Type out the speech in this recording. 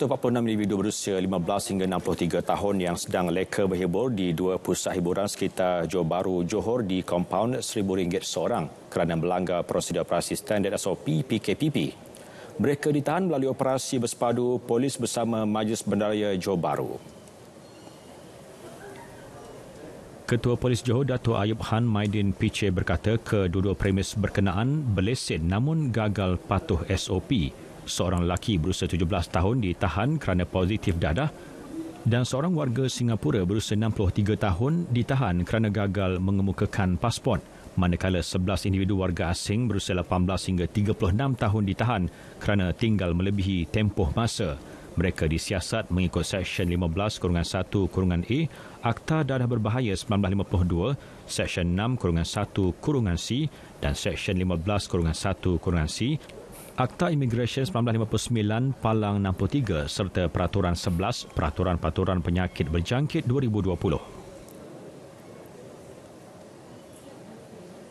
146 individu berusia 15 hingga 63 tahun yang sedang leka berhibur di dua pusat hiburan sekitar Johor Baru Johor di kompaun RM1,000 seorang kerana melanggar prosedur operasi standard SOP PKPP. Mereka ditahan melalui operasi bersepadu polis bersama Majlis Bandaraya Johor Baru. Ketua Polis Johor Dato' Ayub Han Maidin Piche berkata kedua-dua premis berkenaan berlesen namun gagal patuh SOP seorang lelaki berusia 17 tahun ditahan kerana positif dadah dan seorang warga Singapura berusia 63 tahun ditahan kerana gagal mengemukakan pasport. Manakala 11 individu warga asing berusia 18 hingga 36 tahun ditahan kerana tinggal melebihi tempoh masa. Mereka disiasat mengikut Seksyen 15 1 E, Akta Dadah Berbahaya 1952, Seksyen 6-1-C dan Seksyen 15-1-C Akta Imigresen 1959 Palang 63 serta Peraturan 11 Peraturan-Peraturan Penyakit Berjangkit 2020.